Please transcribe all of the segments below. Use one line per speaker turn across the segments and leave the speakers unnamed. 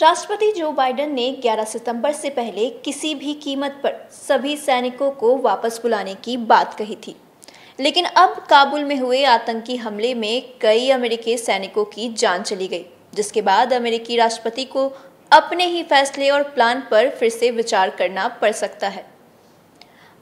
राष्ट्रपति Joe Biden ने 11 सितंबर से पहले किसी भी कीमत पर सभी सैनिकों को वापस बुलाने की बात कही थी लेकिन अब काबुल में हुए आतंकी हमले में कई अमेरिकी सैनिकों की जान चली गई जिसके बाद अमेरिकी राष्ट्रपति को अपने ही फैसले और प्लान पर फिर से विचार करना पड़ सकता है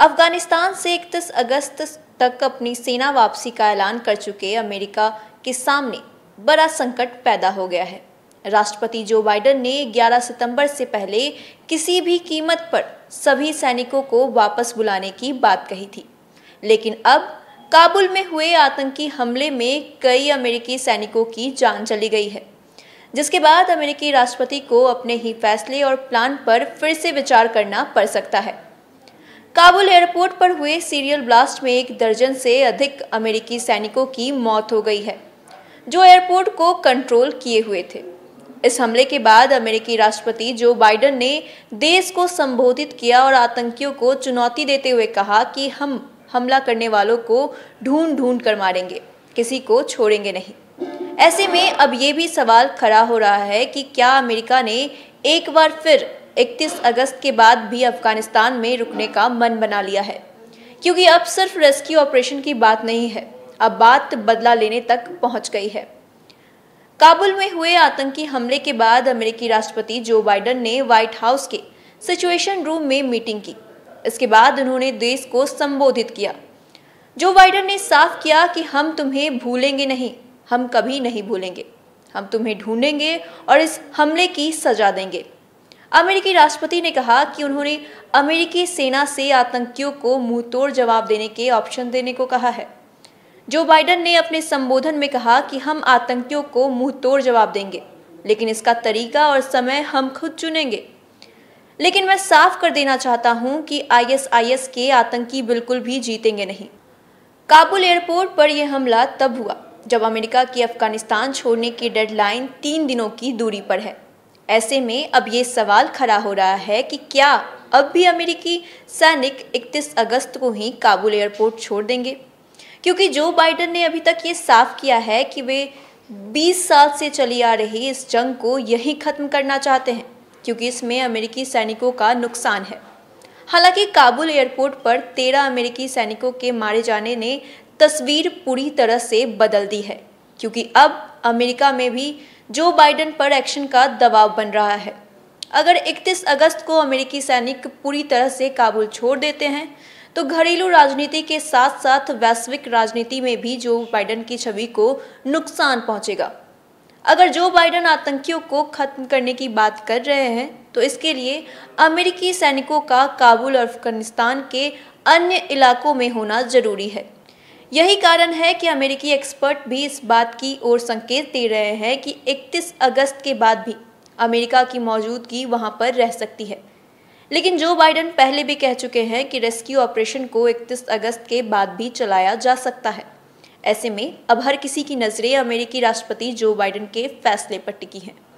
अफगानिस्तान से इकतीस अगस्त तक अपनी सेना वापसी का ऐलान कर चुके अमेरिका के सामने बड़ा संकट पैदा हो गया है राष्ट्रपति जो बाइडन ने 11 सितंबर से पहले किसी भी कीमत पर सभी सैनिकों को वापस बुलाने की बात कही थी लेकिन अब काबुल में हुए आतंकी हमले में कई अमेरिकी सैनिकों की जान चली गई है जिसके बाद अमेरिकी राष्ट्रपति को अपने ही फैसले और प्लान पर फिर से विचार करना पड़ सकता है काबुल एयरपोर्ट पर हुए सीरियल ब्लास्ट में एक दर्जन से अधिक अमेरिकी सैनिकों की मौत हो गई है जो एयरपोर्ट को कंट्रोल किए हुए थे इस हमले के बाद अमेरिकी राष्ट्रपति जो बाइडन ने देश को संबोधित किया और आतंकियों को चुनौती देते हुए कहा कि हम हमला करने वालों को ढूंढ ढूंढ कर मारेंगे किसी को छोड़ेंगे नहीं ऐसे में अब ये भी सवाल खड़ा हो रहा है कि क्या अमेरिका ने एक बार फिर 31 अगस्त के बाद भी अफगानिस्तान में रुकने का मन बना लिया है क्योंकि अब सिर्फ रेस्क्यू ऑपरेशन की बात नहीं है अब बात बदला लेने तक पहुंच गई है काबुल में हुए आतंकी हमले के बाद अमेरिकी राष्ट्रपति जो बाइडन ने व्हाइट हाउस के सिचुएशन रूम में मीटिंग की इसके बाद उन्होंने देश को संबोधित किया जो बाइडन ने साफ किया कि हम तुम्हें भूलेंगे नहीं हम कभी नहीं भूलेंगे हम तुम्हें ढूंढेंगे और इस हमले की सजा देंगे अमेरिकी राष्ट्रपति ने कहा कि उन्होंने अमेरिकी सेना से आतंकियों को मुंहतोड़ जवाब देने के ऑप्शन देने को कहा है जो बाइडन ने अपने संबोधन में कहा कि हम आतंकियों को मुंह तोड़ जवाब देंगे लेकिन इसका तरीका और समय हम खुद चुनेंगे लेकिन मैं साफ कर देना चाहता हूं कि आईएसआईएस के आतंकी बिल्कुल भी जीतेंगे नहीं काबुल एयरपोर्ट पर यह हमला तब हुआ जब अमेरिका की अफगानिस्तान छोड़ने की डेडलाइन तीन दिनों की दूरी पर है ऐसे में अब ये सवाल खड़ा हो रहा है कि क्या अब भी अमेरिकी सैनिक 31 अगस्त को ही काबुल एयरपोर्ट छोड़ देंगे क्योंकि जो बाइडन ने अभी तक ये साफ किया है कि वे 20 साल से चली आ रही इस जंग को यही ख़त्म करना चाहते हैं क्योंकि इसमें अमेरिकी सैनिकों का नुकसान है हालांकि काबुल एयरपोर्ट पर तेरह अमेरिकी सैनिकों के मारे जाने ने तस्वीर पूरी तरह से बदल दी है क्योंकि अब अमेरिका में भी जो बाइडन पर एक्शन का दबाव बन रहा है अगर 31 अगस्त को अमेरिकी सैनिक पूरी तरह से काबुल छोड़ देते हैं तो घरेलू राजनीति के साथ साथ वैश्विक राजनीति में भी जो बाइडन की छवि को नुकसान पहुंचेगा अगर जो बाइडन आतंकियों को खत्म करने की बात कर रहे हैं तो इसके लिए अमेरिकी सैनिकों का काबुल और अफगानिस्तान के अन्य इलाकों में होना जरूरी है यही कारण है कि अमेरिकी एक्सपर्ट भी इस बात की ओर संकेत दे रहे हैं कि 31 अगस्त के बाद भी अमेरिका की मौजूदगी वहां पर रह सकती है लेकिन जो बाइडन पहले भी कह चुके हैं कि रेस्क्यू ऑपरेशन को 31 अगस्त के बाद भी चलाया जा सकता है ऐसे में अब हर किसी की नज़रें अमेरिकी राष्ट्रपति जो बाइडन के फैसले पर टिकी हैं